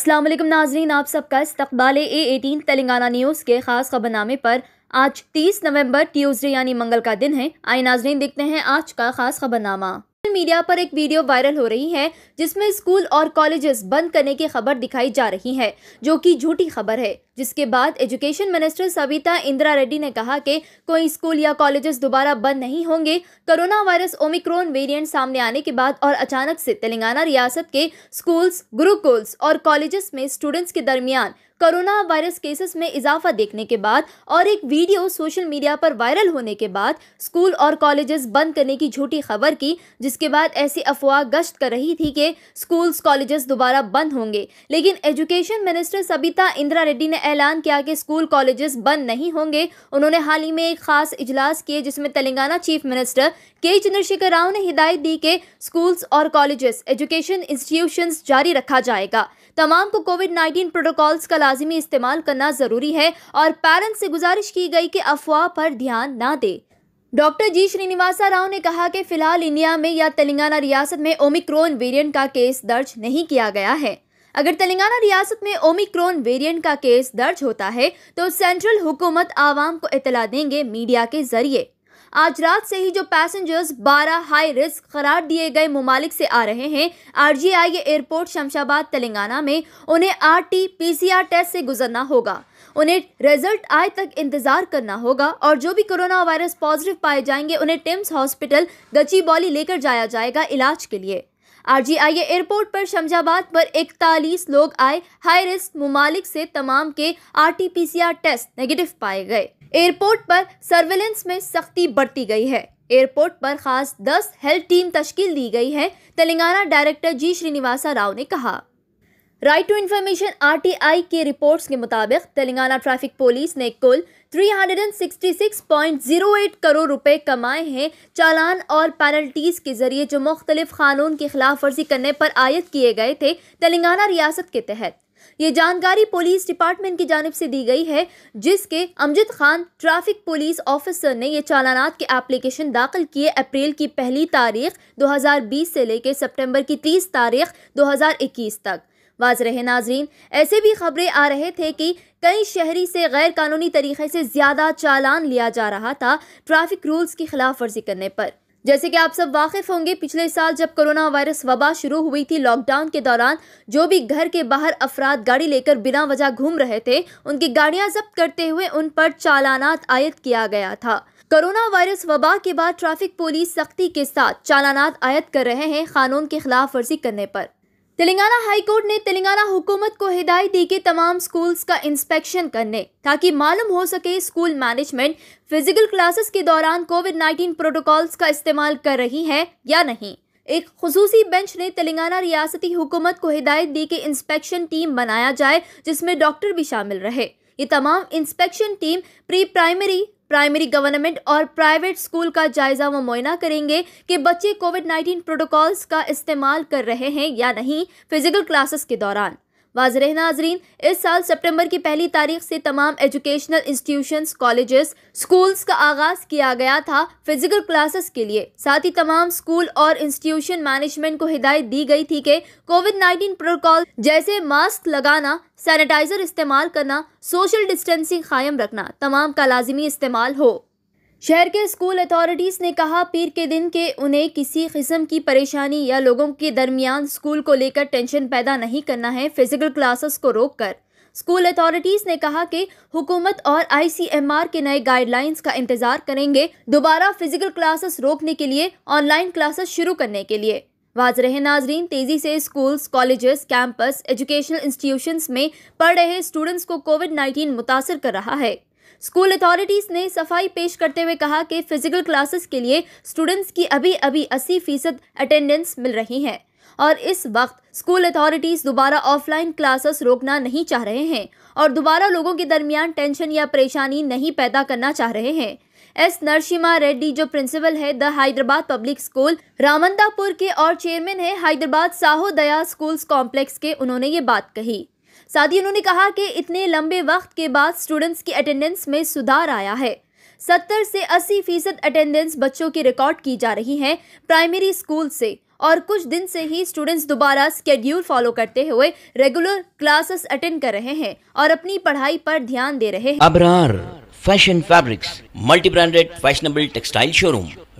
अस्सलाम वालेकुम नाजरीन आप सबका इस्तबाल ए एटीन तेलंगाना न्यूज़ के ख़ास खबरनामे पर आज 30 नवंबर ट्यूसडे यानी मंगल का दिन है आई नाजरीन देखते हैं आज का ख़ास खबरनामा मीडिया पर एक वीडियो वायरल हो रही है जिसमें स्कूल और कॉलेजेस बंद करने की खबर दिखाई जा रही है जो कि झूठी खबर है जिसके बाद एजुकेशन मिनिस्टर सविता इंदिरा रेड्डी ने कहा कि कोई स्कूल या कॉलेजेस दोबारा बंद नहीं होंगे कोरोना वायरस ओमिक्रोन वेरिएंट सामने आने के बाद और अचानक से तेलंगाना रियासत के स्कूल्स गुरुकुल्स और कॉलेजेस में स्टूडेंट्स के दरमियान कोरोना वायरस केसेस में इजाफा देखने के बाद और एक वीडियो सोशल मीडिया पर वायरल होने के बाद स्कूल और कॉलेजेस बंद करने की झूठी खबर की जिसके बाद ऐसी अफवाह गश्त कर रही थी कि स्कूल्स कॉलेजेस दोबारा बंद होंगे लेकिन एजुकेशन मिनिस्टर सबिता इंदिरा रेड्डी ने ऐलान किया कि स्कूल कॉलेजेस बंद नहीं होंगे उन्होंने हाल ही में एक खास इजलास किए जिसमें तेलंगाना चीफ मिनिस्टर के चंद्रशेखर राव ने हिदायत दी कि स्कूल्स और कॉलेजेस एजुकेशन इंस्टीट्यूशंस जारी रखा जाएगा तमाम को कोविड 19 प्रोटोकॉल्स का लाजमी इस्तेमाल करना ज़रूरी है और पेरेंट्स से गुजारिश की गई कि अफवाह पर ध्यान ना दे डॉक्टर जी श्रीनिवासा राव ने कहा कि फिलहाल इंडिया में या तेलंगाना रियासत में ओमिक्रोन वेरिएंट का केस दर्ज नहीं किया गया है अगर तेलंगाना रियासत में ओमिक्रोन वेरिएंट का केस दर्ज होता है तो सेंट्रल हुकूमत आवाम को इतला देंगे मीडिया के जरिए आज रात से ही जो पैसेंजर्स 12 हाई रिस्क करार दिए गए ममालिक से आ रहे हैं आरजीआई एयरपोर्ट शमशाबाद तेलंगाना में उन्हें R T P C R test से गुजरना होगा उन्हें रिजल्ट आए तक इंतजार करना होगा और जो भी कोरोना वायरस पॉजिटिव पाए जाएंगे उन्हें टिम्स हॉस्पिटल गचीबौली लेकर जाया जाएगा इलाज के लिए आरजीआईए एयरपोर्ट पर शमजाबाद पर इकतालीस लोग आए हाई रिस्क ममालिक से तमाम के आरटीपीसीआर टेस्ट नेगेटिव पाए गए एयरपोर्ट पर सर्विलेंस में सख्ती बढ़ती गई है एयरपोर्ट पर खास 10 हेल्थ टीम तश्कील दी गई है तेलंगाना डायरेक्टर जी श्रीनिवासा राव ने कहा राइट टू इन्फॉर्मेशन आरटीआई के रिपोर्ट्स के मुताबिक तेलंगाना ट्रैफिक पुलिस ने कुल 366.08 करोड़ रुपए कमाए हैं चालान और पेनल्टीज़ के जरिए जो मुख्तलिफ कानून की खिलाफ वर्जी करने पर आयद किए गए थे तेलंगाना रियासत के तहत ये जानकारी पुलिस डिपार्टमेंट की जानब से दी गई है जिसके Amjad Khan traffic police officer ने ये चालानात के एप्लीकेशन दाखिल किए अप्रैल की पहली तारीख 2020 से लेकर सितंबर की 30 तारीख 2021 तक वाज रहे नाजरीन ऐसे भी खबरें आ रहे थे कि कई शहरी से गैर कानूनी तरीके से ज़्यादा चालान लिया जा रहा था ट्रैफिक रूल्स की खिलाफ वर्जी करने पर जैसे कि आप सब वाकिफ होंगे पिछले साल जब कोरोना वायरस वबा शुरू हुई थी लॉकडाउन के दौरान जो भी घर के बाहर अफराद गाड़ी लेकर बिना वजह घूम रहे थे उनकी गाड़ियां जब्त करते हुए उन पर चालानात आयद किया गया था कोरोना वायरस वबा के बाद ट्रैफिक पुलिस सख्ती के साथ चालानात आयद कर रहे हैं कानून की खिलाफ वर्जी करने पर तेलंगाना हाईकोर्ट ने तेलंगाना हुकूमत को हिदायत दी कि तमाम स्कूल्स का इंस्पेक्शन करने ताकि मालूम हो सके स्कूल मैनेजमेंट फिजिकल क्लासेस के दौरान कोविड 19 प्रोटोकॉल्स का इस्तेमाल कर रही है या नहीं एक खसूसी बेंच ने तेलंगाना रियासती हुकूमत को हिदायत दी कि इंस्पेक्शन टीम बनाया जाए जिसमें डॉक्टर भी शामिल रहे ये तमाम inspection team pre primary primary government और प्राइवेट स्कूल का जायजा व मुआयना करेंगे कि बच्चे कोविड नाइन्टीन प्रोटोकॉल्स का इस्तेमाल कर रहे हैं या नहीं फिजिकल क्लासेस के दौरान वाजरे नाजरीन इस साल सितंबर की पहली तारीख से तमाम एजुकेशनल इंस्टीट्यूशंस कॉलेजेस स्कूल्स का आगाज़ किया गया था फिजिकल क्लासेस के लिए साथ ही तमाम स्कूल और इंस्टीट्यूशन मैनेजमेंट को हिदायत दी गई थी कि कोविड नाइन्टीन प्रोटोकॉल जैसे मास्क लगाना सैनिटाइजर इस्तेमाल करना सोशल डिस्टेंसिंग कायम रखना तमाम का लाजमी इस्तेमाल हो शहर के स्कूल अथॉरिटीज़ ने कहा पीर के दिन के उन्हें किसी किस्म की परेशानी या लोगों के दरमियान स्कूल को लेकर टेंशन पैदा नहीं करना है फिजिकल क्लासेस को रोककर स्कूल अथॉरिटीज़ ने कहा कि हुकूमत और आईसीएमआर के नए गाइडलाइंस का इंतज़ार करेंगे दोबारा फिजिकल क्लासेस रोकने के लिए ऑनलाइन क्लासेस शुरू करने के लिए वाज रहे नाजरीन तेज़ी से schools colleges campus educational institutions में पढ़ रहे स्टूडेंट्स को कोविड नाइन्टीन मुतासर कर रहा है स्कूल अथॉरिटीज़ ने सफाई पेश करते हुए कहा कि फिजिकल क्लासेस के लिए स्टूडेंट्स की अभी अभी अस्सी फीसद अटेंडेंस मिल रही है और इस वक्त स्कूल अथॉरिटीज़ दोबारा ऑफलाइन क्लासेस रोकना नहीं चाह रहे हैं और दोबारा लोगों के दरमियान टेंशन या परेशानी नहीं पैदा करना चाह रहे हैं एस नरसिम्हा रेड्डी जो प्रिंसिपल है the Hyderabad public school Ramanthapur के और चेयरमैन है हैदराबाद साहो दया स्कूल्स कॉम्प्लेक्स के उन्होंने ये बात कही साथ ही उन्होंने कहा कि इतने लंबे वक्त के बाद स्टूडेंट्स की अटेंडेंस में सुधार आया है सत्तर से अस्सी फीसद अटेंडेंस बच्चों की रिकॉर्ड की जा रही है प्राइमरी स्कूल से और कुछ दिन से ही स्टूडेंट्स दोबारा स्केड्यूल फॉलो करते हुए रेगुलर क्लासेस अटेंड कर रहे हैं और अपनी पढ़ाई पर ध्यान दे रहे हैं Abrar fashion fabrics multi branded fashionable textile showroom